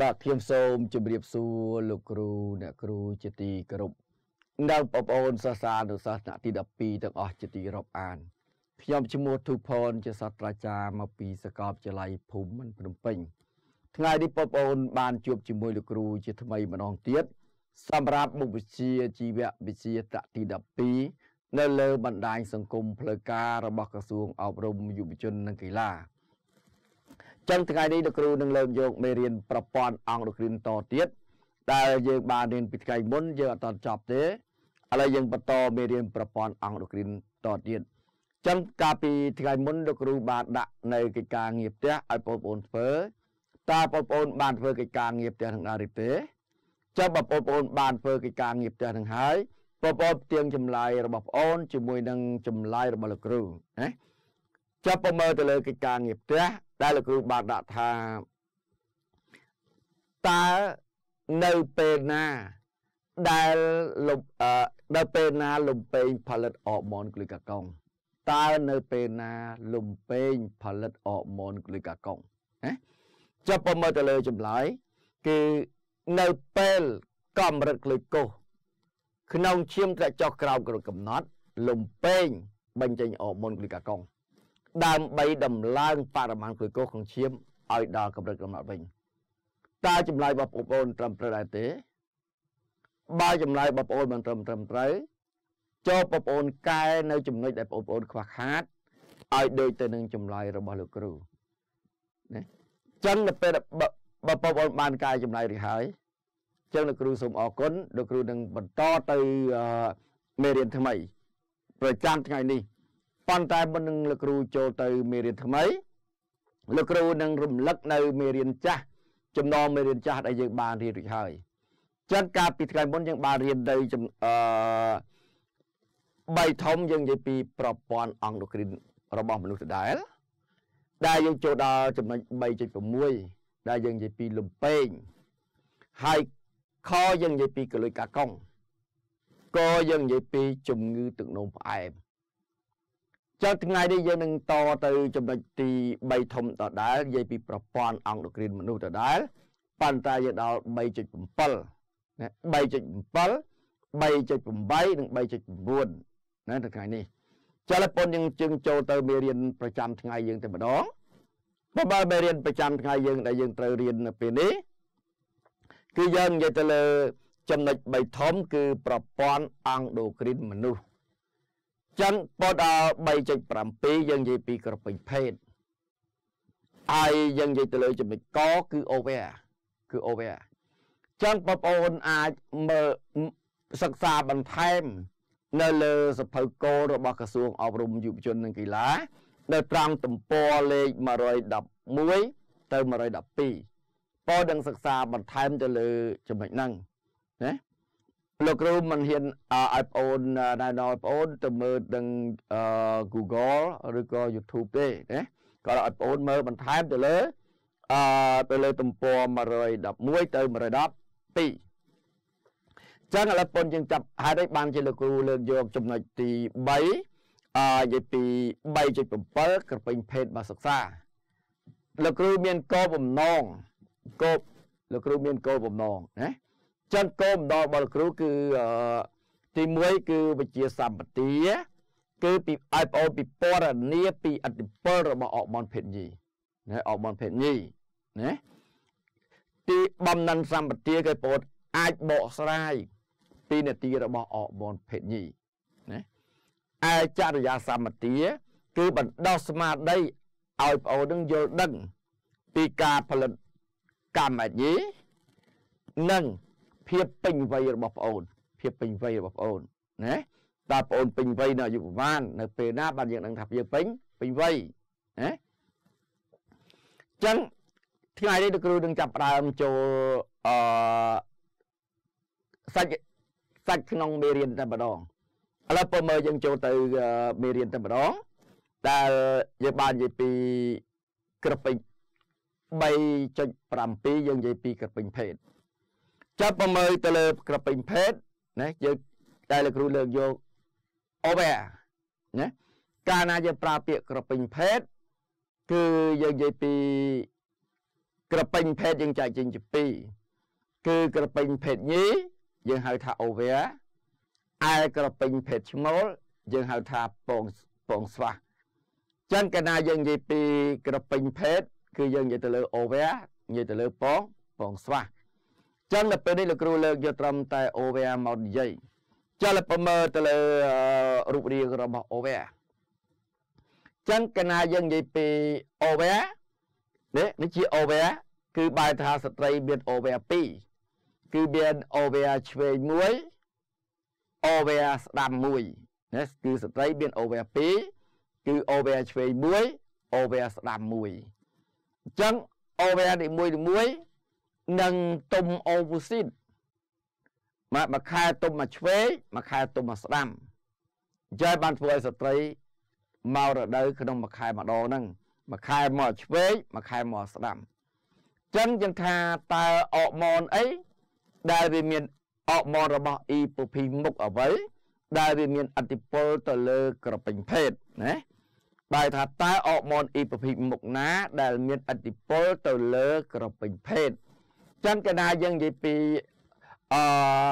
បាទខ្ញុំសូមជម្រាបសួរលោកគ្រូអ្នកគ្រូជាទីគោរពនៅបងប្អូនសាសានុសាសនាទី12ទាំងអស់ជាទីរាប់អានខ្ញុំឈ្មោះធូផន ជាសាស្ត្រាចារ្យមកពីសាកលវិទ្យាល័យភូមិភ្នំពេញ ថ្ងៃនេះបងប្អូនបានជួបជាមួយលោកគ្រូជាថ្មីម្ដងទៀតសម្រាប់មុខវិជ្ជាជីវវិទ្យាតទី12នៅលើបណ្ដាញសង្គមផ្លូវការរបស់ក្រសួងអប់រំយុវជននិងកីឡាចឹងថ្ងៃនេះលោកគ្រូនឹងលើកយកមេរៀនប្រព័ន្ធអង្គរគ្រីនតទៀតដែលយើងបានរៀនពីថ្ងៃមុនយើងអត់តចប់ទេឥឡូវយើងបន្តមេរៀនប្រព័ន្ធអង្គរគ្រីនតទៀតចឹងកាលពីថ្ងៃមុនលោកគ្រូបានដាក់នៅកិច្ចការងារផ្ទះឲ្យបងប្អូនធ្វើតើបងប្អូនបានធ្វើកិច្ចការងារផ្ទះនឹងដែរទេចាំបងប្អូនបានធ្វើកិច្ចការងារផ្ទះនឹងហើយបងប្អូនផ្ទៀងចម្លើយរបស់បងអូនជាមួយនឹងចម្លើយរបស់លោកគ្រូណាចាប់ប្រមើទៅលើកិច្ចការងារផ្ទះដែលលោកគ្រូបានដាក់ថាតើនៅពេលណាដែលលំដល់ពេលណាលំពេងផលិតអរម៉ូនក្លុយកាកុងតើនៅពេលណាលំពេងផលិតអរម៉ូនក្លុយកាកុងណាចាប់មកទៅលើចម្លើយគឺនៅពេលកំរិតក្លុយកោសក្នុងឈាមត្រចុះក្រោមក្រោមកំណត់លំពេងបញ្ចេញអរម៉ូនក្លុយកាកុងដើម្បីដំឡើងបរិមាណក្លូកូសក្នុងឈាមឲ្យដល់កម្រិតកំណត់វិញតើចម្លើយរបស់បងប្អូនត្រឹមត្រូវដែរទេបើចម្លើយបងប្អូនមិនត្រឹមត្រឹមត្រូវចូលបងប្អូនកែនៅ ចំណុចដែលបងប្អូន ខ្វះខាតឲ្យដូចទៅនឹងចម្លើយរបស់លោកគ្រូណាចឹងទៅពេលបើបងប្អូនបានកែចម្លើយរួចហើយចឹងលោកគ្រូសូមអរគុណលោកគ្រូនឹងបន្តទៅមេរៀនថ្មី ប្រចាំថ្ងៃនេះប៉ុន្តែមុននឹងលោកគ្រូចូលទៅមេរៀនថ្មីលោកគ្រូនឹងរំលឹកនៅមេរៀនចាស់ ចំណងមេរៀនចាស់ដែលយើងបានរៀនរួចហើយចឹងកាលពីថ្ងៃមុនយើងបានរៀននៅអឺ3ធំយើងនិយាយពី ប្រព័ន្ធអង់ដូគ្រីនរបស់មនុស្សដដែល ដែលយើងចូលដល់ចំណុច3.6ដែលយើងនិយាយពីលំពេងហើយខយើងនិយាយពីកលុយកាកុង កយើងនិយាយពី ជំងឺទឹកនោមផ្អែមចូលថ្ងៃនេះយើងនឹងតទៅចំណុចទី3ធំដដែលនិយាយពីប្រព័ន្ធអង្គគ្រីនមនុស្សដដែលប៉ុន្តែយើងដល់3.7ណា3.7 3.8និង3.9ណាថ្ងៃនេះចា៎ប៉ុនយើងជើងចូលទៅមេរៀនប្រចាំថ្ងៃយើងតែម្ដងបើបើមេរៀនប្រចាំថ្ងៃយើងដែលយើងត្រូវរៀននៅពេលនេះគឺយើងនិយាយទៅលើចំណុច3ធំ គឺប្រព័ន្ធអង់ដូគ្រីនមនុស្សចឹងបតដល់3.7យើងនិយាយពីក្រពេញភេទហើយយើងនិយាយទៅលើចំណុចកគឺ over គឺ over ចឹងបងប្អូនអាចមើលសិក្សាបន្ថែម នៅលើសភៅគោលរបស់ក្រសួងអប់រំយុវជននិងកីឡានៅត្រង់ទំព័រលេខ111ទៅ112បងនឹងសិក្សាបន្ថែមទៅលើចំណុចហ្នឹងណាលោកគ្រូមិនហ៊ានឲ្យប្អូនណែនាំប្អូនទៅមើលទាំង Google ឬក៏ YouTube ទេណាក៏ឲ្យប្អូនមើលបន្ថែមទៅលើអឺទៅលើទំព័រ111ទៅ112ចឹងឥឡូវប៉ុនយើងចាប់ហេតុអីបានជាលោកគ្រូលើកយកចំណុចទី3អឺនិយាយពី3.7ក្រពេញភេទមកសិក្សាលោកគ្រូមានគោលបំណងគោលលោកគ្រូមានគោលបំណងណាចិត្តគោមដល់បុលគ្រូគឺទី1គឺវិជាសម្បទា គឺពីឲ្យប្អូនពីពរនីពីអតិពលរបស់អបមនភេទញីណាអបមនភេទញីណាទីបំណិនសម្បទាគឺប្អូនអាចបកស្រាយពីនាទីរបស់អបមនភេទញីណាឯចរិយាសម្បទាគឺបណ្ដោះស្មារតីឲ្យប្អូននឹងយល់ដឹងពីការផលិតកម្មអាជីនិងភាពពេញវ័យរបស់ប្អូនភាពពេញវ័យរបស់ប្អូនណាតើប្អូនពេញវ័យនៅអាយុប្រហែលនៅពេលណាបានយើងនឹងថាយើងពេញពេញវ័យណាចឹងថ្ងៃនេះលោកគ្រូនឹងចាប់ផ្ដើមចូលអឺសាច់សាច់ក្នុងមេរៀនតែម្ដងឥឡូវពើមើលយើងចូលទៅមេរៀនតែម្ដងដែលយើងបាននិយាយពីក្រពេញ3.7យើងនិយាយពីក្រពេញភេទចាប់មកមើលទៅលើក្រពេញភេទណាយើងតែលោកគ្រូលើកយកអូបែណាកាលណាយើងប្រើពាក្យក្រពេញភេទគឺយើងនិយាយពីក្រពេញភេទយើងចែកចេញជាពីរគឺក្រពេញភេទញីយើងហៅថាអូវាឯក្រពេញភេទឈ្មោលយើងហៅថាពងពងស្វះចឹងកាលណាយើងនិយាយពី ក្រពេញភេទគឺយើងនិយាយទៅលើ អូវានិយាយទៅលើពងពងស្វះចឹងដល់ពេលនេះលោកគ្រូលើកយកត្រឹមតែអូវែមកនិយាយចឹងបើមើលទៅលើរូបរាងរបស់អូវែចឹងកាលណាយើងនិយាយពីអូវែនេះនេះជាអូវែគឺបែរថាស្ត្រីមានអូវែ2គឺមានអូវែឆ្វេង1អូវែស្ដាំ1ណាគឺស្ត្រីមានអូវែ2គឺអូវែឆ្វេង1អូវែស្ដាំ1អញ្ចឹងអូវែនីមួយៗនិងទុំអូវូស៊ីតមកមួយខែទុំមកឆ្វេងមួយខែទុំមកស្ដាំយាយបានធ្វើឲ្យស្ត្រីមករដូវក្នុងមួយខែម្ដងហ្នឹងមួយខែមកឆ្វេងមួយខែមកស្ដាំចឹងចឹងថាតើអរម៉ូនអីដែលវាមានអរម៉ូនរបស់អ៊ីពូភីមុខអ្វីដែលវាមានអតិពលទៅលើក្រពេញភេទណាបែរថាតើអរម៉ូនអ៊ីពូភីមុខណា ដែល មានអតិពលទៅលើក្រពេញភេទចឹងកណាយើងនិយាយពីអឺ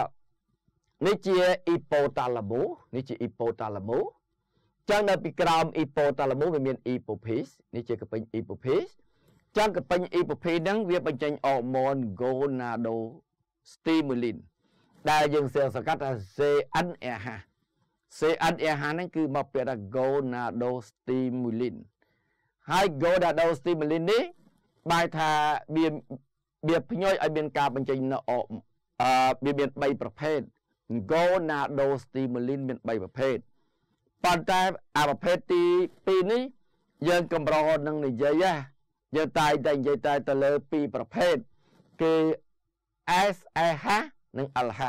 នេះជាអ៊ីប៉ូតាឡាមូនេះជាអ៊ីប៉ូតាឡាមូចឹងនៅពីក្រោមអ៊ីប៉ូតាឡាមូវាមានអ៊ីប៉ូភីសនេះជាកពេញអ៊ីប៉ូភីសចឹងកពេញអ៊ីប៉ូភីសហ្នឹងវាបញ្ចេញអរម៉ូនហ្គោណាដូស្ទីមូលីនដែលយើងសរសកាត់ថា CNRH CNRH ហ្នឹងគឺមកពាក្យថា gonado stimulin ហើយ gonado stimulin នេះបែរថាវាបៀបភ្ញយឲ្យមានការបញ្ចេញនៅអអវាមាន3ប្រភេទ gonado stimulin មាន3ប្រភេទប៉ុន្តែអាប្រភេទទី2នេះយើងកម្រនឹងនិយាយហ៎យើងតែតែនិយាយតែទៅលើ2ប្រភេទគឺ SH និង LH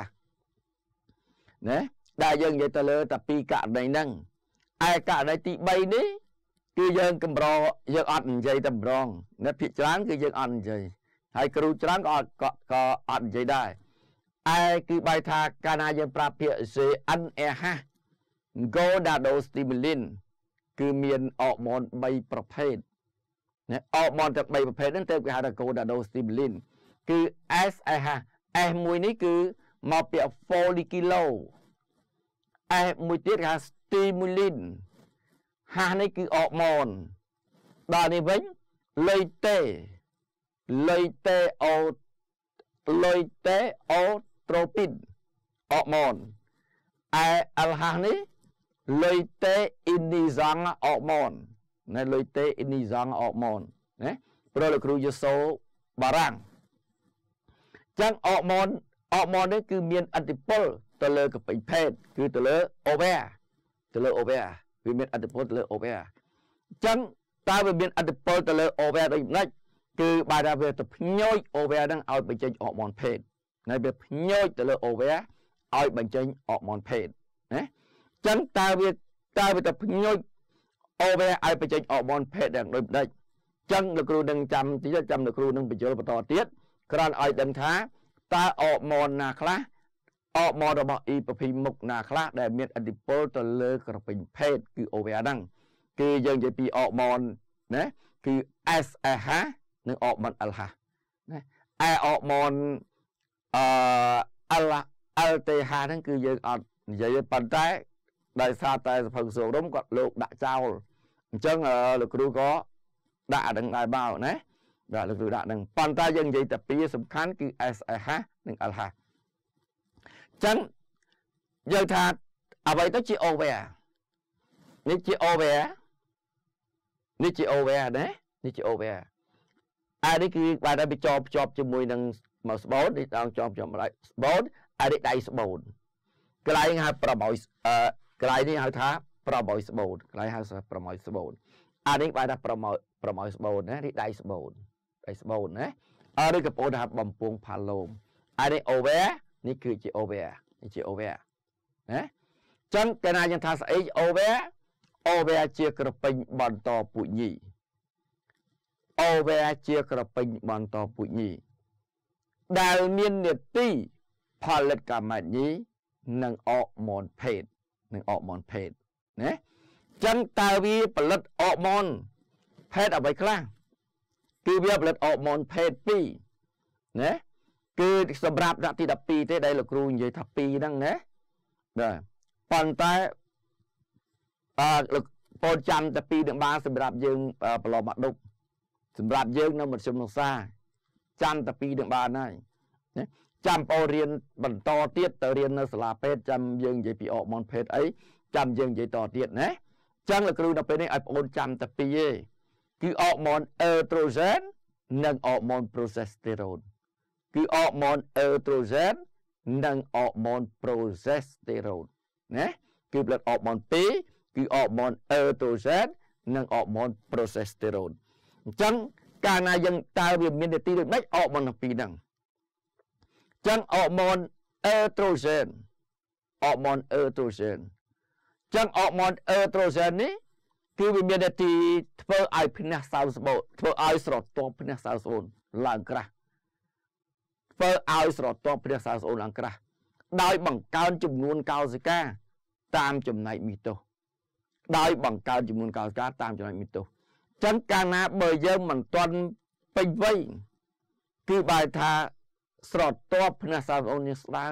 ណាដែលយើងនិយាយទៅលើតែពីរករណីហ្នឹងឯករណីទី3នេះ គឺយើងកម្រយើងអត់និយាយតែម្ដងណាភាគច្រើនគឺយើងអត់និយាយហើយគ្រូច្រើនក៏អត់ក៏អត់និយាយដែរឯគឺបែរថាកាលណាយើងប្រាប់ពាក្យ CNAH Gonadostimulin គឺមានអរម៉ូន3ប្រភេទណាអរម៉ូនទាំង3ប្រភេទហ្នឹងទៅគេហៅថា Gonadostimulin គឺ SH S មួយនេះគឺមកពាក្យ folliculo S មួយទៀតគេហៅ stimulin ហាស់នេះគឺអរម៉ូនដល់នេះវិញលេខទេលុយតេអូលុយតេអូត្រូពីនអរម៉ូនអែអលហានេះលុយតេអ៊ីនីសងអរម៉ូនណែលុយតេអ៊ីនីសងអរម៉ូនណាប្រលោកគ្រូយេសូបារាំងចឹងអរម៉ូនអរម៉ូននេះគឺ មានអតិពលទៅលើកពេញភេទគឺទៅលើអូវែទៅលើអូវែវាមានអតិពលទៅលើអូវែចឹងតើវាមានអតិពលទៅលើអូវែដូចម្ដេចគឺបែរថាវាទៅភ្ញោចអូវែហ្នឹងឲ្យបញ្ចេញអរម៉ូនភេទហើយវាភ្ញោចទៅលើអូវែឲ្យបញ្ចេញអរម៉ូនភេទណាចឹងតើវាតើវាទៅភ្ញោចអូវែឲ្យបញ្ចេញអរម៉ូនភេទយ៉ាងដូចម្ដេចចឹងលោកគ្រូនឹងចាំតិចចាំលោកគ្រូនឹងបញ្យល់បន្តទៀតក្រាន់ឲ្យដឹងថាតើអរម៉ូនណាខ្លះអរម៉ូនរបស់ E ប្រភេទមុខណាខ្លះដែលមានអតិពលទៅលើ ក្រពេញភេទគឺអូវែហ្នឹង គឺយើងនិយាយពីអរម៉ូនណាគឺ SH និងអមនអលហាណាឯអមនអអលអលតេហាហ្នឹងគឺយើងអត់និយាយប៉ុន្តែដោយសារតែសភុសោរុំគាត់ លោក ដាក់ចោលអញ្ចឹងលោកគ្រូក៏ដាក់អានឹងដែរបោណាដាក់លោកគ្រូដាក់នឹងប៉ុន្តែ យើងនិយាយតែពីសំខាន់គឺ SH និង LH អញ្ចឹងយើងថាអ្វីទៅជា over នេះជា over នេះជា over ណានេះជា over អានេះគឺបានតែបញ្ចប់ភ្ជាប់ជាមួយនឹងមកស្បូននេះដល់ចងភ្ជាប់មកស្បូនអានេះដៃស្បូនកន្លែងហៅប្រមោយអឺកន្លែងនេះហៅថាប្រមោយស្បូនកន្លែងហៅថាប្រមោយស្បូនអានេះបានថាប្រមោយប្រមោយស្បូនណានេះដៃស្បូនដៃស្បូនណាអរិយកបូនហៅបំពងផាឡូមអានេះ over នេះគឺជា over នេះជា over ណាចឹងកាលណាយើងថាស្អី over over ជាក្រពេញបន្តពុញីអូវែជាក្រពេញបន្តពុញីដែលមាននេតិផលិតកម្មញីនិងអរម៉ូនភេទនិងអរម៉ូនភេទណាចឹងតើវាផលិតអរម៉ូនភេទអ្វីខ្លះគឺវាផលិតអរម៉ូនភេទ2ណាគឺសម្រាប់ដាក់ទី12ទេដែលលោកគ្រូនិយាយថា2ហ្នឹងណាបាទប៉ុន្តែអឺលោកបងចាំតែ2នឹងបានសម្រាប់យើងប្រឡំមកដុកសម្រាប់យើងនៅមធ្យមសិក្សាចាំតាពីនឹងបានហើយណាចាំបងរៀនបន្តទៀតទៅរៀននៅសាលាពេទ្យចាំយើងនិយាយពីអរម៉ូនពេទ្យអីចាំយើងនិយាយតទៀតណាចឹងលោកគ្រូដល់ពេលនេះឲ្យបងអូនចាំតាពីឯងគឺអរម៉ូនអេត្រូសែននិងអរម៉ូនប្រូសេស្តេរ៉ូនគឺអរម៉ូនអេត្រូសែននិងអរម៉ូនប្រូសេស្តេរ៉ូនណាគឺផលិតអរម៉ូន2គឺអរម៉ូនអេត្រូសែននិងអរម៉ូនប្រូសេស្តេរ៉ូនអញ្ចឹងកាលណាយើងតើវាមាននីតិដូចម៉េចអរម៉ូនទាំងពីរហ្នឹងអញ្ចឹងអរម៉ូនអេត្រូសែនអរម៉ូនអេត្រូសែនអញ្ចឹងអរម៉ូនអេត្រូសែននេះគឺវាមាននីតិធ្វើឲ្យភ្នះសៅស្បូតធ្វើឲ្យស្រទាប់ភ្នះសៅស្បូនឡើងក្រាស់ធ្វើឲ្យស្រទាប់ភ្នះសៅស្បូនឡើងក្រាស់ដោយបង្កើនចំនួនកោសិកាតាមចំណែកមីតោសដោយបង្កើនចំនួនកោសិកាតាមចំណែកមីតោសចឹងកាលណាបើយើងមិនទាន់ពេញវ័យគឺបែរថាស្រទាប់ភ្នែកសាបងនេះស្ដើង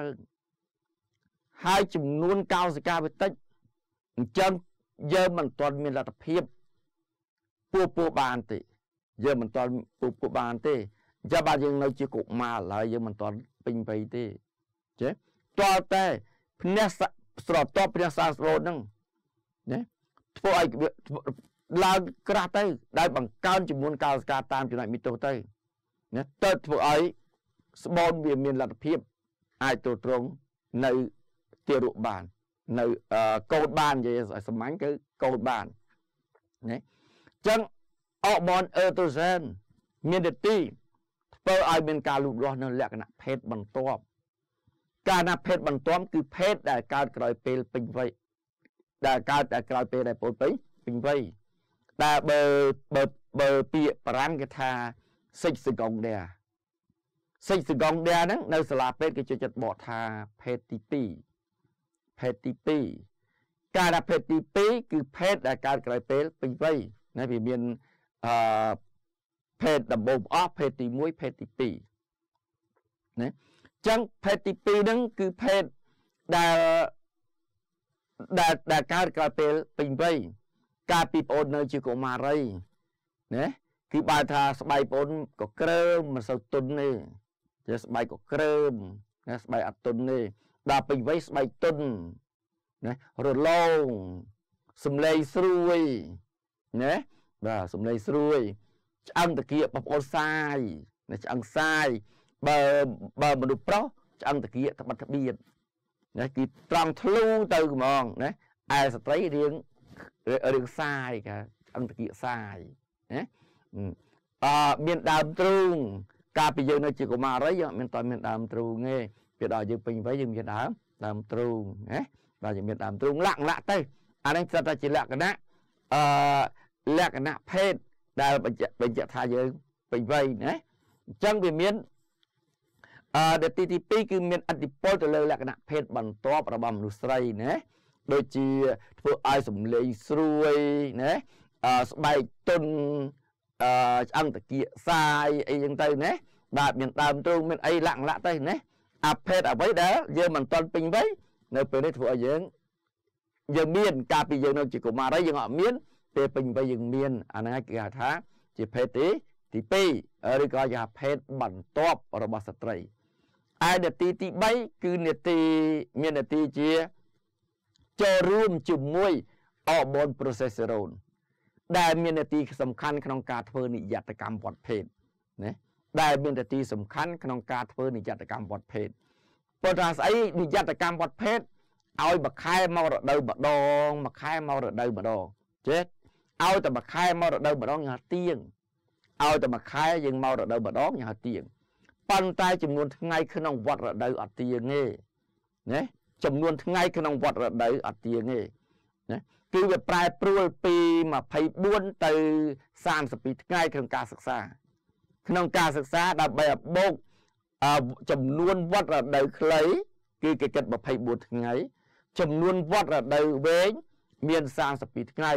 ហើយចំនួនកោសិកាវាតិចអញ្ចឹងយើងមិនទាន់មានលទ្ធភាពពូពូបានទេ យើងមិនទាន់ពូពូបានទេអញ្ចឹងបាទយើងនៅជាកុមារឡើយយើងមិនទាន់ពេញវ័យទេចេះតើតែភ្នែកស្រទាប់ភ្នែកសាបងហ្នឹងណាធ្វើឲ្យឡើងក្រាស់ទៅដោយបង្កើនចំនួនកោសិកាតាមចំណុចមីតូសទៅណាទៅធ្វើឲ្យស្បូនវាមានលទ្ធភាព អាចទ្រទ្រង់នៅទារកបាននៅកោតបាននិយាយឲ្យសាមញ្ញគឺកោតបានណាចឹងអបនអឺតូសែនមានទទីធ្វើឲ្យមានការលូតលាស់ នៅលក្ខណៈភេទបន្ទាប់ការណាភេទបន្ទាប់គឺភេទដែលកើតក្រោយពេលពេញវ័យដែលកើតក្រោយពេលដែលពលពេញពេញវ័យដែលបើបើបើពាក្យបារាំងគេថាសិចសកងដែរសិចសកងដែរហ្នឹង នៅសាលាពេទ្យគេចូលចិត្តបកថាភេទទី2ភេទទី2កាលថាភេទទី2គឺ ភេទដែលកើតក្រោយពេលពេញវ័យណាវាមានអឺភេទដំបូងអស់ភេទទី1ភេទទី2ណាអញ្ចឹងភេទទី2ហ្នឹងគឺភេទដែលដែលកើតក្រោយពេលពេញវ័យកាលពីប្អូននៅជាកុមារីណាគឺបើថាស្បែកប្អូនក៏ក្រើមមិនសូវទន់ទេតែស្បែកក៏ក្រើមណាស្បែកអត់ទន់ទេដល់ពេញវ័យស្បែកទន់ណារលោងសំឡេងស្រួយណាបាទសំឡេងស្រួយឆ្អឹងតាគៀកបងប្អូនសាយណាឆ្អឹងសាយបើបើមនុស្សប្រុសឆ្អឹងតាគៀកត្បិតត្បៀតណាគឺត្រង់ធ្លូទៅហ្មងណាឯស្ត្រីរៀងរឿងសាយកាអន្តគិសាយណាអឺមានដើមទ្រូងកាលពីយើងនៅជាកុមារីយើងអត់មានតមានដើមទ្រូងទេពេលដល់យើងពេញវ័យយើងមានដើមដើមទ្រូងណាដល់យើងមានដើមទ្រូងលាក់លាក់ទៅអានេះស្រាប់តែជាលក្ខណៈអឺលក្ខណៈភេទដែលបញ្ជាក់បញ្ជាក់ថាយើងពេញវ័យណាអញ្ចឹងវាមានអឺទីទី2គឺមានអតិពលទៅលើលក្ខណៈភេទបន្ទាប់របស់មនុស្សស្រីណាដូចជាធ្វើឲ្យសំឡេងស្រួយណាស្បែកទន់ឆ្អឹងតាគៀកសាយអីចឹងទៅណាបាទមានដើមទ្រូងមានអីលក្ខណៈទៅណាអាភេទអ្វីដែលយើងមិនទាន់ពេញវ័យនៅពេលនេះធ្វើឲ្យយើង យើងមាន កាលពីយើងនៅជាកុមារីយើងអត់មាន ពេលពេញវ័យយើងមានអាហ្នឹងគេហៅថា ជាភេទទីទី2ឬក៏ជាភេទបន្ទាប់របស់ស្ត្រីឯនាទីទី3គឺនាទីមាននាទីជាចូលរួមជាមួយអរម៉ូន progesterone ដែលមាននាទីសំខាន់ក្នុងការធ្វើនិយត្តកម្មវត្តភេទណាដែលមាននាទីសំខាន់ក្នុងការធ្វើនិយត្តកម្មវត្តភេទប៉ុន្តែស្អីនិយត្តកម្មវត្តភេទឲ្យមួយខែមករដូវម្ដងមួយខែមករដូវម្ដងចេះឲ្យតែមួយខែមករដូវម្ដងញ៉ាទៀងឲ្យតែមួយខែយើងមករដូវម្ដងញ៉ាទៀងប៉ុន្តែចំនួនថ្ងៃក្នុងវត្តរដូវអត់ទៀងទេណាចំនួនថ្ងៃ ក្នុងវត្តរដូវអត់ទៀងទេណាគឺវាប្រែប្រួលពី24ទៅ32ថ្ងៃក្នុងការសិក្សាក្នុងការសិក្សាដើម្បីឲ្យបូកចំនួនវត្តរដូវខ្លីគឺគេគិត24ថ្ងៃចំនួនវត្តរដូវវែងមាន32ថ្ងៃ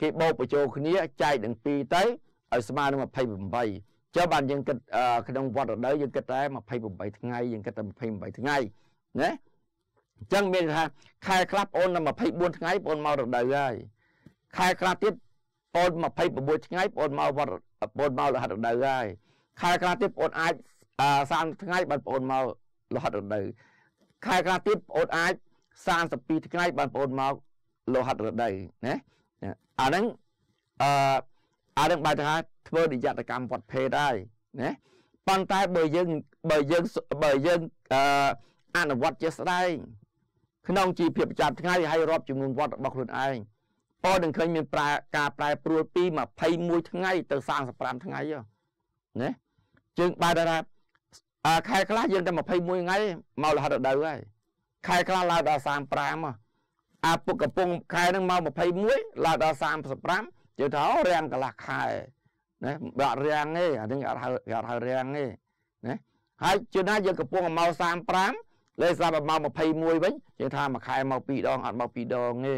គេបូកបញ្ចូលគ្នាចែកនឹង2ទៅឲ្យស្មើនឹង28ចុះបានយើងគិតក្នុងវត្តរដូវយើងគិតតែ28ថ្ងៃយើងគិតតែ28ថ្ងៃណាអញ្ចឹងមានថាខែខ្លះប្អូនដល់24ថ្ងៃប្អូនមករដូវហើយខែខ្លះទៀតប្អូន29ថ្ងៃប្អូនមកវត្តប្អូនមកលហិតរដូវហើយខែខ្លះទៀតប្អូនអាច30ថ្ងៃបើប្អូនមកលហិតរដូវខែខ្លះទៀតប្អូនអាច32ថ្ងៃបើប្អូនមកលហិតរដូវណាអាហ្នឹងអឺអានឹងបែរថាធ្វើនិយតកម្មវត្តភេទហើយណាប៉ុន្តែបើយើងបើយើងបើយើងអឺអនុវត្តជាស្ដែងក្នុងជីវភាពប្រចាំថ្ងៃហើយរាប់ចំនួនវត្តរបស់ខ្លួនឯងអូនឹងឃើញមានប្រែការប្រែប្រួលពី21ថ្ងៃទៅ35ថ្ងៃណាយើងបើថាខែខ្លះយើងតែ21ថ្ងៃមករហូតដល់ហើយខែខ្លះឡើងដល់35អាពុកកំពុងខែហ្នឹងមក21ឡើងដល់35យើងថាអូរាំងកន្លះខែណាបាក់រាំងទេអានេះអត់ហៅអត់ហៅរាំងទេណាហើយជឿណាយើងកំពុងមក35លេខស្រាប់មកម៉ោង21វិញយើងថាមួយខែមក2ដង អត់មក2ដងទេ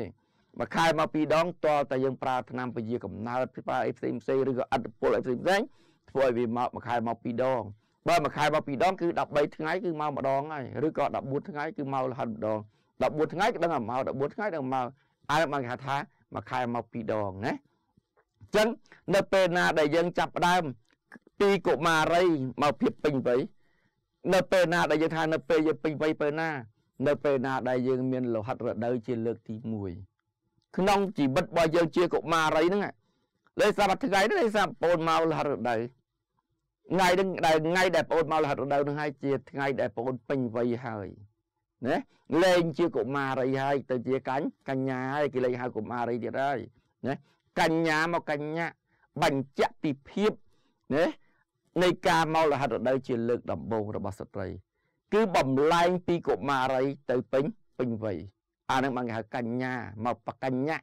មួយខែមក2ដងតលតែយើងប្រើឆ្នាំពជាកំណើតប្រើអីផ្សេងផ្សេងឬក៏អត្តពលអីផ្សេងផ្សេងធ្វើឲ្យវាមកមួយខែមក2ដងបើមួយខែមក2ដងគឺ13ថ្ងៃគឺមកម្ដងហើយឬក៏14ថ្ងៃគឺមករហ័តម្ដង14ថ្ងៃគឺដឹងតែមក14ថ្ងៃដឹងមកអាបានគេថាមួយខែមក2ដងណាអញ្ចឹងនៅពេលណាដែលយើងចាប់ផ្ដើមពីកុមារីមកភាពពេញវ័យនៅពេលណាដែលយើងថានៅពេលយើងពេញវ័យពេលណានៅពេលណាដែលយើងមានលោហិតរដូវជា លើក ទី1ក្នុងជីវិតរបស់យើងជាកុមារីហ្នឹងលេសាប់ថ្ងៃនេះលេសាប់បងមកលោហិតរដូវថ្ងៃនឹងដែលថ្ងៃដែលបងមកលោហិតរដូវហ្នឹងហើយជាថ្ងៃដែលបងពេញវ័យហើយណាលេងជាកុមារីហើយទៅជាកញ្ញកញ្ញាហើយគេលេងហៅកុមារីទៀតហើយណាកញ្ញាមកកញ្ញាបញ្ជាក់ពីភាពណានៃការមករហិតរដូវជា លើក ដំបូងរបស់ស្ត្រីគឺបំលែងពីកុមារីទៅពេញពេញវ័យអានឹងបានគេហៅកញ្ញាមកបកញ្ញា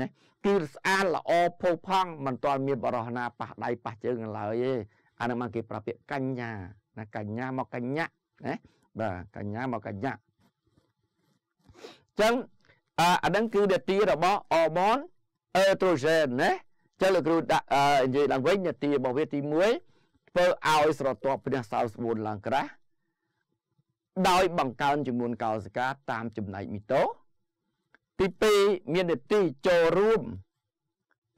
ណាគឺស្អាតល្អផូរផង់មិនទាន់មានបរិហណាប៉ះដៃប៉ះជើងឡើយទេអានឹងបានគេប្រាប់ពាក្យកញ្ញាណាកញ្ញាមកកញ្ញាណាបាទកញ្ញាមកកញ្ញាអញ្ចឹងអានឹងគឺនាទីរបស់អរម៉នអឺត្រូសែនណាចឹងលោកគ្រូដាក់និយាយឡើងវិញនាទីរបស់វាទី1ធ្វើឲ្យស្រទាប់ព្រះសោរស្បួនឡើងក្រាស់ដោយ បង្កើនចំនួនកោសិកាតាមចំណែកមីតូទី2មាននទីចូលរួម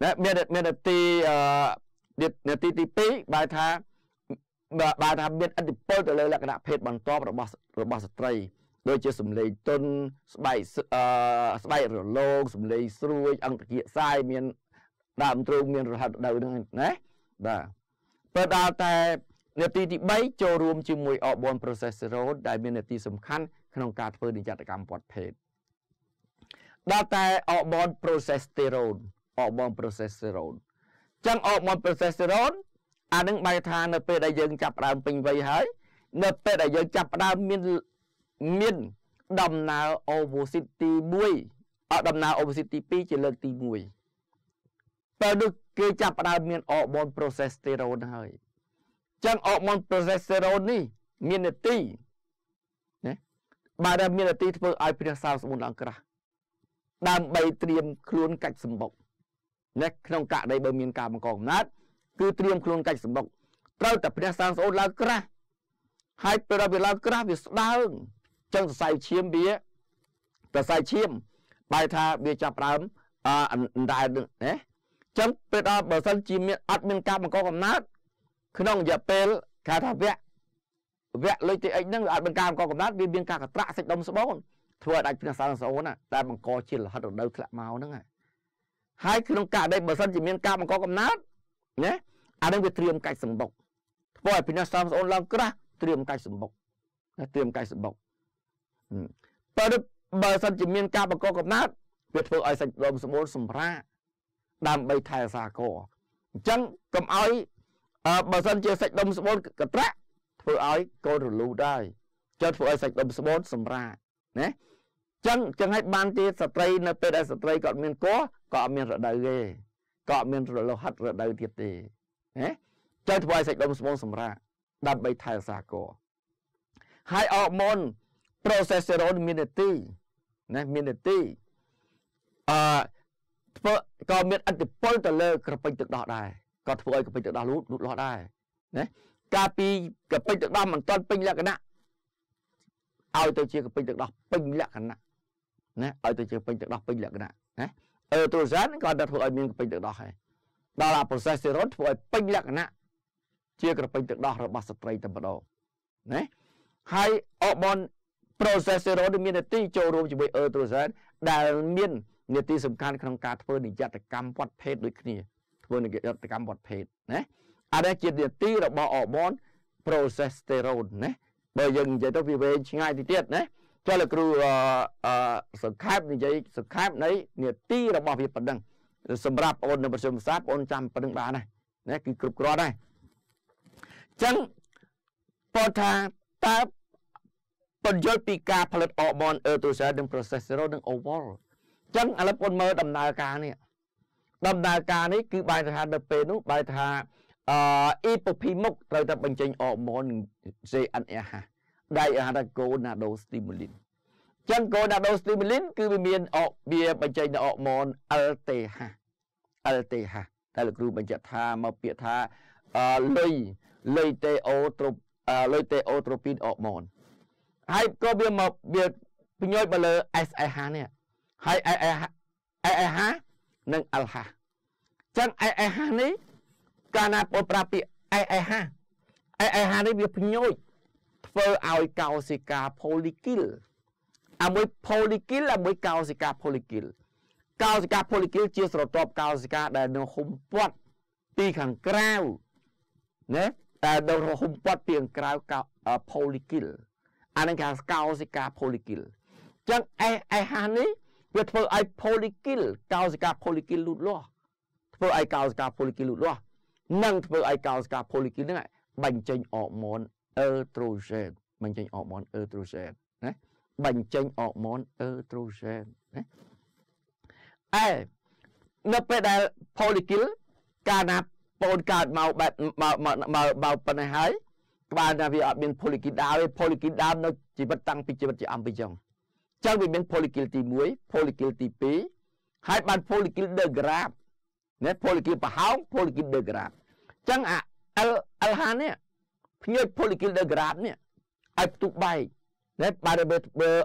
ណាមានមាននទីអឺនទីទី2បើថាបើថាមានអតិពលទៅលើលក្ខណៈភេទបន្ទាប់របស់របស់ស្ត្រី ដូចជាសម្លេងទុនស្បែកអឺស្បែករលោងសម្លេងស្រួយ អង្គាកសាយមានដើមទ្រូងមានរហិតដៅហ្នឹងណាបាទបើដល់តែនាទីទី3ចូលរួមជាមួយ Orborn Processorone ដែលមាននាទីសំខាន់ក្នុងការធ្វើនិយត្តកម្មពាត់ភេទដល់តែ Orborn Progesterone Orborn Progesterone ចឹង Orborn Progesterone អានឹងបែរថានៅពេលដែលយើងចាប់ផ្ដើមពេញវ័យហើយនៅ ពេលដែលយើងចាប់ផ្ដើមមានមានដំណើរ opposite ទី1អត់ដំណើរ opposite ទី2ជាលើកទី1ពេលនោះគេចាប់ផ្ដើមមានអរម៉ូនប្រូសេស្តេរ៉ូនហើយចឹងអរម៉ូនប្រូសេស្តេរ៉ូននេះមាននីតិណាបាទមាននីតិធ្វើឲ្យព្រះសោស្មូនឡើងក្រាស់ដើម្បីត្រៀមខ្លួនកាច់សម្បុកណាក្នុងករណីបើមានការបង្កកំណត់គឺត្រៀមខ្លួនកាច់សម្បុកត្រូវតែព្រះសោស្មូនឡើងក្រាស់ហើយពេលវាឡើងក្រាស់វាស្ដើងចឹងសរសៃឈាមវាសរសៃឈាមបែរថាវាចាប់ដើមអណ្ដែតណាចឹងពេលដល់បើសិនជាមានអត់មានការបង្កកំណើតក្នុងរយៈពេលគេថាវគ្គវគ្គលុយទីអិចហ្នឹងវាអត់មានការបង្កកំណើតវាមានការកត្រាក់សាច់ដុំស្បូនធ្វើឲ្យដាច់ផ្នែកសាស្រូនតែបង្កជាលហិតរដូវធ្លាក់មកហ្នឹងហើយក្នុងករណីបើសិនជាមានការបង្កកំណើតណាអានឹងវាត្រៀមកាច់សម្បុកធ្វើឲ្យផ្នែកសាស្រូនឡើងក្រាស់ត្រៀមកាច់សម្បុកណាត្រៀមកាច់សម្បុកបើបើសិនជាមានការបង្កកំណើតវាធ្វើឲ្យសាច់ដុំស្បូនសម្រាប់ដើម្បីថែរក្សាគោអញ្ចឹងកុំឲ្យបើសិនជាសាច់ដុំស្បូនកត្រាក់ធ្វើឲ្យកូនរលូតដែរចុះធ្វើឲ្យសាច់ដុំស្បូនសម្រាណាចឹងចឹងឲ្យបានទៀតស្ត្រីនៅពេលដែលស្ត្រីគាត់មានគោក៏អត់មានរដូវទេក៏អត់មានរលោហិតរដូវទៀតទេណាចុះធ្វើឲ្យសាច់ដុំស្បូនសម្រា ដើម្បីថែរក្សាគោហើយអរម៉ូនប្រូសេសេរ៉ូនមាននទីណាមាននទីអឺធ្វើក៏មានអតិពលទៅលើ ក្រពេញទឹកដោះដែរក៏ធ្វើឲ្យក្រពេញទឹកដោះលូតលូតលាស់ដែរណាកាលពីក្រពេញទឹកដោះមិនទាន់ពេញលក្ខណៈឲ្យទៅជាក្រពេញទឹកដោះពេញលក្ខណៈណាឲ្យទៅជាពេញទឹកដោះពេញលក្ខណៈណាអឺទូរស័ព្ទក៏តែធ្វើឲ្យមានក្រពេញទឹកដោះដែរដល់អា processoron ធ្វើឲ្យពេញលក្ខណៈជាក្រពេញទឹកដោះរបស់ស្ត្រីតែម្ដងណាហើយអបន processoron មានន័យទីចូលរួមជាមួយ ertrosan ដែលមាននាទីសំខាន់ក្នុងការធ្វើនិយត្តកម្មវត្តភេទដូចគ្នាធ្វើនិយត្តកម្មវត្តភេទណាអានេះជានាទីរបស់អរម៉ូន progesterone ណាបើយើងនិយាយទៅវាវែងឆ្ងាយតិចទៀតណាចុះលោកគ្រូអឺសង្ខេបនិយាយសង្ខេបនៃនាទីរបស់វាប៉ុណ្ណឹងសម្រាប់បងអូននៅប្រជុំសាស្ត្របងអូនចាំប៉ុណ្ណឹងបានណាណាគឺគ្រប់គ្រាន់ដែរអញ្ចឹងបើថាតើបញ្យល់ពីការផលិតអរម៉ូនអឺត្រូសែននិងប្រូសេសសេរ៉ូននិងអូវ៉លចឹងឥឡូវពុនមើលដំណើរការនេះដំណើរការនេះគឺបែរទៅថានៅពេលនោះបែរថាអឺអ៊ីពូភីមុខត្រូវតែបញ្ចេញអរម៉ូន CNH ដែលហៅថា gonadal stimulant ចឹង gonadal stimulant គឺវាមានអវាបញ្ចេញអរម៉ូន LTH LTH តែលោកគ្រូបញ្ជាក់ថាមកពាក្យថាអឺលុយលុយតេអូត្រូលុយតេអូត្រូពីនអរម៉ូនហើយក៏វាមកវាពញយបើលើ SH នេះហើយអេអេអេអេហានិងអលហាចឹងអេអេហានេះ កាលណាពលប្រាប់ពាក្យអេអេហាអេអេហានេះវាភ្ញូចធ្វើឲ្យកោសិកាផូលីគីលអាមួយផូលីគីលអាមួយកោសិកាផូលីគីល កោសិកាផូលីគីល ជាស្រទាប់កោសិកាដែល នៅហុំពាត់ពីខាងក្រៅណាតែនៅហុំពាត់ពីខាងក្រៅកោផូលីគីលអានឹងគេហៅកោសិកាផូលីគីលចឹងអេអេហានេះវាធ្វើឲ្យ follicle កោសិកា follicle លូតលាស់ធ្វើឲ្យកោសិកា follicle លូតលាស់និងធ្វើឲ្យកោសិកា follicle ហ្នឹងបញ្ចេញអរម៉ូន estrogen បញ្ចេញអរម៉ូន estrogen ណាបញ្ចេញអរម៉ូន estrogen ណាអែនៅពេលដែល follicle កាលណាបូនកើតមកបែបមកមកមកប៉ុណ្ណេះហើយក្បាលថាវាអត់មាន follicle ដើមទេ follicle ដើមនៅជីវិតតាំងពីជីវិតជាអំពីចឹងចឹងវាមាន follicle ទី1 follicle ទី2ហើយបាន follicle de graf ណា follicle ប្រហោង follicle de graf ចឹងអា L L ហាននេះភ្ញើ follicle de graf នេះឲ្យផ្ទុះបែកណាបានបើ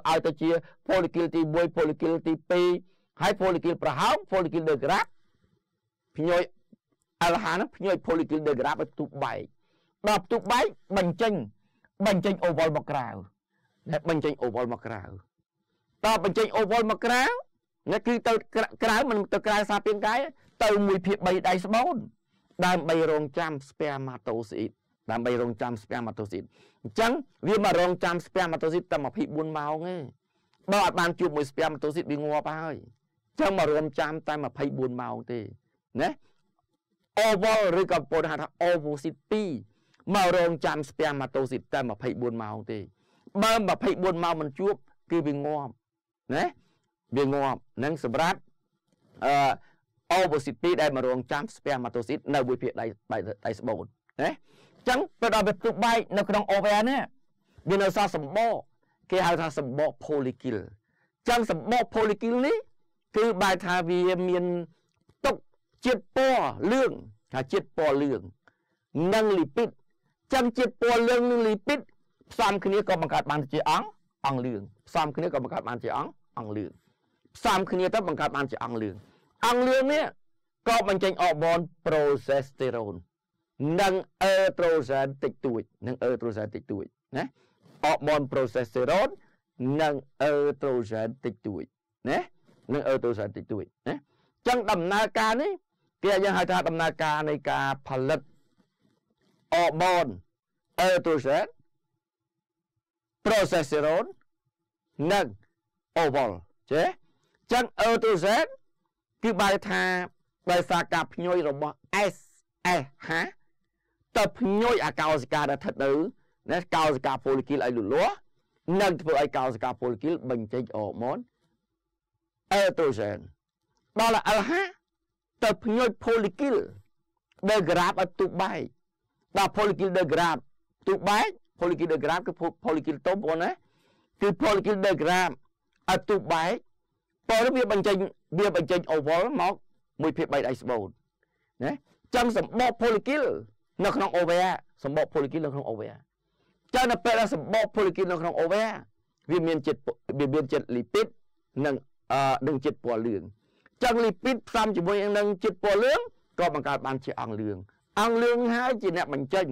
ឲ្យទៅជា follicle ទី1 follicle ទី2ហើយ follicle ប្រហោង follicle de graf ភ្ញើអលហានឹងភ្ញើ follicle de graf ឲ្យផ្ទុះបែកដល់ផ្ទុះបែក បញ្ចេញបញ្ចេញ oval មកក្រៅណាបញ្ចេញ oval មកក្រៅតបញ្ចេញអូវលមកក្រៅណាគឺទៅក្រៅមិនទៅក្រៅសាពីងកាយទៅ1ភាគ3ដៃស្បូនដើម្បីរងចាំ ស្ពាម៉ាតូស៊ីតដើម្បីរងចាំស្ពាម៉ាតូស៊ីតអញ្ចឹងវាមករងចាំស្ពាម៉ាតូស៊ីតតែ24ម៉ោងទេដល់អាចបានជួបមួយស្ពាម៉ាតូស៊ីតវាងាប់ហើយអញ្ចឹងមករួមចាំតែ24ម៉ោងទេណាអូវលឬក៏ពោលហៅថាអូវូស៊ីត2មករងចាំស្ពាម៉ាតូស៊ីតតែ24ម៉ោងទេបើ24ម៉ោងមិនជួបគឺវាងាប់ណាវាងាប់នឹងសម្រាប់អឺអូបូស៊ីទីដែលមករង ចាំស្ពះម៉ាតូស៊ីតនៅមួយភាគដៃដៃស្បូតណាអញ្ចឹងទៅដល់វាទុបបែកនៅក្នុងអូវែនណាវានៅសល់សម្បកគេហៅថាសម្បក follicle អញ្ចឹងសម្បក follicle នេះគឺបែរថាវាមានទុកជាតិពណ៌លឿងថាជាតិពណ៌លឿងនិងលីពីតអញ្ចឹងជាតិពណ៌លឿងនិងលីពីតផ្សំគ្នាក៏បង្កើតបានជាអង្គអង្គលឿងផ្សំគ្នាក៏បង្កើតបានជាអង្គអង្គលឿងផ្សំគ្នាទៅបង្កើតបានជាអង្គលឿងអង្គលឿងនេះក៏បញ្ចេញអរម៉ូនប្រូសេស្តេរ៉ូន និងអឺត្រូសែនតិចតួច និងអឺត្រូសែនតិចតួចណាអរម៉ូនប្រូសេស្តេរ៉ូន និងអឺត្រូសែនតិចតួចណានិងអឺត្រូសែនតិចតួចណាចឹងដំណើរការនេះគេយើងហៅថាដំណើរការនៃការផលិតអរម៉ូនអឺត្រូសែនប្រូសេស្តេរ៉ូននិង oval ចេះចឹង O to Z គឺបើថាដោយសារការភ្ញុយរបស់ S S ហាទៅភ្ញុយអាកោសិកាដែលស្ថិតនៅណាកោសិកាប៉ូលីគីលឲ្យលូតលាស់នឹងធ្វើឲ្យកោសិកាប៉ូលីគីលបញ្ចេញអរម៉ូនអេត្រូសែនដល់ L5 ទៅភ្ញុយប៉ូលីគីលដែលក្រាបឲ្យទូបែកដល់ប៉ូលីគីលដែលក្រាបទូបែកប៉ូលីគីលដែលក្រាបគឺប៉ូលីគីលតូមបងណាគឺប៉ូលីគីលដែលក្រាបឲ្យផ្ទុះបែកពណ៌វាបញ្ចេញវាបញ្ចេញ oval មក1/3ដៃស្បូនណាចឹងសម្បក follicle នៅក្នុង ovary សម្បក follicle នៅក្នុង ovary ចឹងនៅពេលដែលសម្បក follicle នៅក្នុង ovary វាមានជាតិវាមានជាតិ lipid និងអឺនិងជាតិពណ៌លឿងចឹង lipid ផ្សំជាមួយនឹងជាតិពណ៌លឿងក៏បង្កើតបានជាអង្គលឿងអង្គលឿងហើយជាអ្នកបញ្ចេញ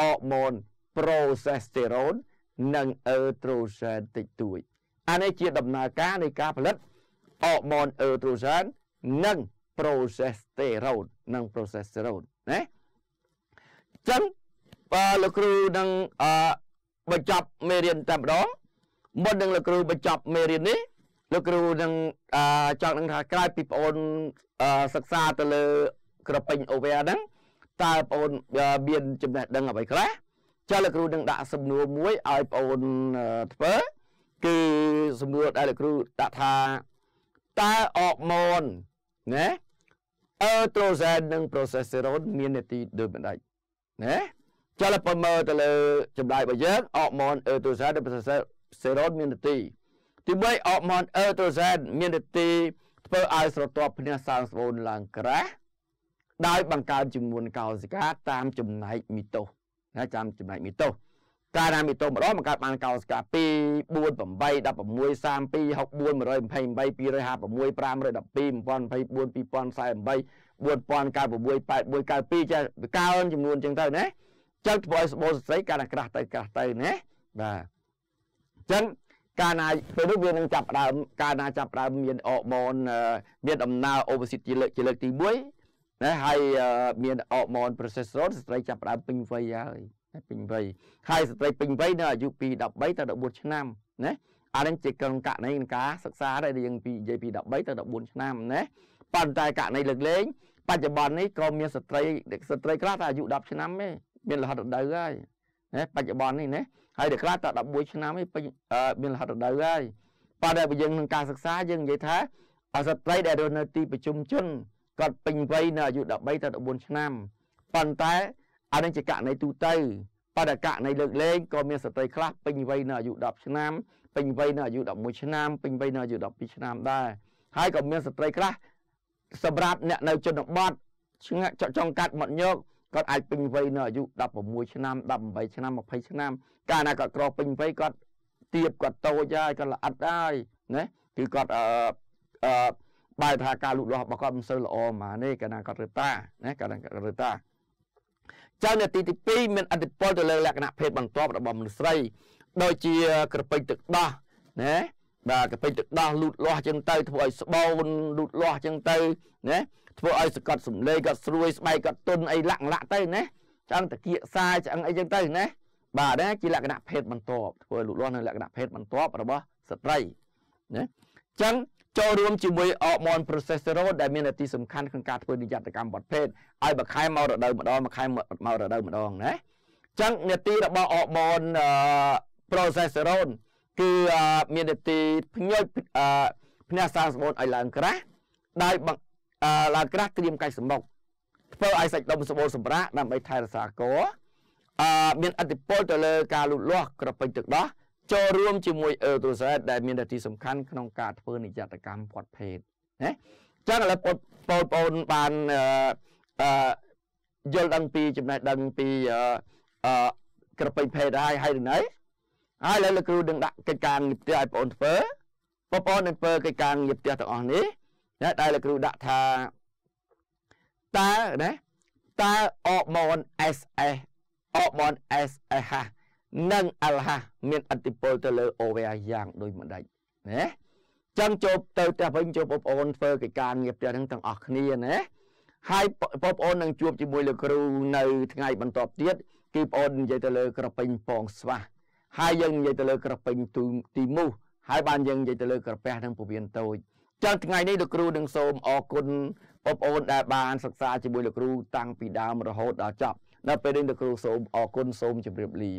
អរម៉ូន progesterone និង estrogenic តិចតួចអានេះជាដំណើរការនៃការផលិតអរម៉ូនអឺត្រូសែននិង progesterone និង progesterone ណាចឹងបើលោកគ្រូនឹងអបញ្ចប់មេរៀនតែម្ដងមុននឹងលោកគ្រូបញ្ចប់មេរៀននេះលោកគ្រូនឹងចង់នឹងថាក្រោយពីបងអូនសិក្សាទៅលើ ក្រពេញអូវែហ្នឹងតើបងអូនមានចំណេះដឹងអ្វីខ្លះចាលោកគ្រូនឹងដាក់សំណួរមួយឲ្យបងអូនធ្វើគឺសំណួរដែលលោកគ្រូដាក់ថាតើអរម៉ូនណាអឺត្រូសែននិង ប្រូសេសសេរ៉ូនមាននីតិដូចបណ្ដាច់ណាចលពមើទៅលើចម្លើយរបស់យើងអរម៉ូនអឺត្រូសែននិងប្រូសេសសេរ៉ូនមាននីតិទី3អរម៉ូនអឺត្រូសែនមាននីតិធ្វើឲ្យស្រទាប់ភ្នែកសាងស្បូនឡើងក្រាស់ដោយបង្កើនចំនួនកោសិកាតាមចំណែកមីតូសណាចាំចំណែកមីតូសកាលណាមីតូម្ដងបង្កើតបានកោសិកា2 4 8 16 32 64 128 256 512 2024 2048 4192ចាកើនចំនួនចឹងទៅណាចុចធ្វើឲ្យសម្បូរសរសៃកាលណាក្រាស់ទៅក្រាស់ទៅណាបាទចឹងកាលណាពេលនោះវានឹងចាប់ដើមកាលណាចាប់ដើមមានអរម៉ូនមានដំណើរអូវស៊ីតជាលើកជាលើកទី1ណាហើយមានអរម៉ូន processorone ស្ត្រីចាប់ដើមពេញវ័យហើយពេញវ័យហើយស្ត្រីពេញវ័យនៅអាយុពី13ទៅ14ឆ្នាំណាអានឹងជាក្នុងករណីនៃការសិក្សាដែលយើងពីនិយាយពី13ទៅ14ឆ្នាំណាប៉ុន្តែករណីលើកលែងបច្ចុប្បន្ននេះក៏មានស្ត្រីស្ត្រីខ្លះតែអាយុ10ឆ្នាំទេមានរហូតដល់ដៅហើយណាបច្ចុប្បន្ននេះណាហើយតែខ្លះតែ11ឆ្នាំទេពេញមានរហូតដល់ដៅហើយប៉ុន្តែបើយើងនឹងការសិក្សាយើងនិយាយថាអស្ត្រីដែលរស់នៅទីប្រជុំជនគាត់ពេញវ័យនៅអាយុ13ទៅ14ឆ្នាំប៉ុន្តែអានឹងជាករណីទូទៅបដកករណីលើកលែងក៏មានស្ត្រីខ្លះពេញវ័យនៅអាយុ10ឆ្នាំ ពេញវ័យនៅអាយុ11ឆ្នាំពេញវ័យនៅអាយុ12ឆ្នាំដែរហើយក៏មានស្ត្រីខ្លះសម្រាប់អ្នកនៅជនបទឆ្ងាក់ចង់កាត់មកញោកគាត់អាចពេញវ័យនៅអាយុ16ឆ្នាំ18ឆ្នាំ20ឆ្នាំ កាលណាគាត់ក្រពេញវ័យគាត់ទៀបគាត់តូចហើយគាត់ល្អិតហើយណាគឺគាត់អឺបែរថាការលូតលាស់របស់គាត់មិនសូវល្អហ្មងនេះកាលណាគាត់រើតាណាកាលណាគាត់រើតាចៅនាទីទី2មានអតិពលទៅលើលក្ខណៈភេទបន្ទាប់របស់មនុស្សស្រីដូចជាក្រពេចទឹកដោះណាបាទក្រពេចទឹកដោះលូតលាស់ចឹងទៅ ធ្វើឲ្យស្បូនលូតលាស់ចឹងទៅណាធ្វើឲ្យសកត់សម្លេងក៏ស្រួយស្បែកក៏ទន់អីលាក់លាក់ទៅណាឆ្អឹងតាគៀកសាឆ្អឹងអីចឹងទៅណាបាទណាជាលក្ខណៈភេទបន្ទាប់ធ្វើឲ្យលូតលាស់នៅលក្ខណៈភេទបន្ទាប់របស់ស្ត្រីណាចឹងចូលរួមជាមួយអរម៉ន processor ដែលមានអតិសំខាន់ក្នុងការធ្វើនិយត្តកម្មបទភេទឲ្យមួយខែមករដូវម្ដងមួយខែមករដូវម្ដងណាចឹងនេតិរបស់អម៉ន processor គឺមាននេតិភ្ញើភ្នាក់34ឲ្យឡើងក្រាស់ដោយឡើងក្រាស់ត្រៀមកាច់សម្បុកធ្វើឲ្យសាច់ដុំសម្បូរសម្រាកដើម្បីថែរក្សាកអមានអតិពលទៅលើការលូតលាស់ ក្រពេញទឹកដោះចូលរួមជាមួយអឺត្រូសែតដែលមានទីសំខាន់ក្នុងការធ្វើនិយត្តកម្មផាត់ភេទណាចឹងឥឡូវបងប្អូនបានអឺយល់ដឹងពីចំណេះដឹងពីអឺក្រពេញភេទហើយហើយណៃហើយឥឡូវលោកគ្រូនឹងដាក់កិច្ចការងារផ្ទះឲ្យបងប្អូនធ្វើបងប្អូននឹងធ្វើកិច្ចការងារផ្ទះទាំងអស់នេះណាដែលលោកគ្រូដាក់ថាតើណាតើអរម៉ូន SS អរម៉ូន SSH និងអល់ហា មានអតិពលទៅលើអូវែយ៉ាងដូចម្ដេចណាចឹងចូលទៅផ្ទះវិញចូលបងប្អូនធ្វើកិច្ចការងារផ្ទះហ្នឹងទាំងអស់គ្នាណាហើយបងប្អូននឹងជួបជាមួយលោកគ្រូនៅថ្ងៃ បន្ទាប់ទៀតគឺបងប្អូននិយាយទៅលើក្រពេញពងស្វះហើយយើងនិយាយទៅលើក្រពេញទីមូសហើយបានយើងនិយាយទៅលើក្រពះនិងពវៀនតូចចឹងថ្ងៃនេះលោកគ្រូនឹងសូមអរគុណបងប្អូនដែលបានសិក្សាជាមួយលោកគ្រូតាំងពីដើមរហូតដល់ចប់នៅពេលនេះលោកគ្រូសូមអរគុណសូមជម្រាបលា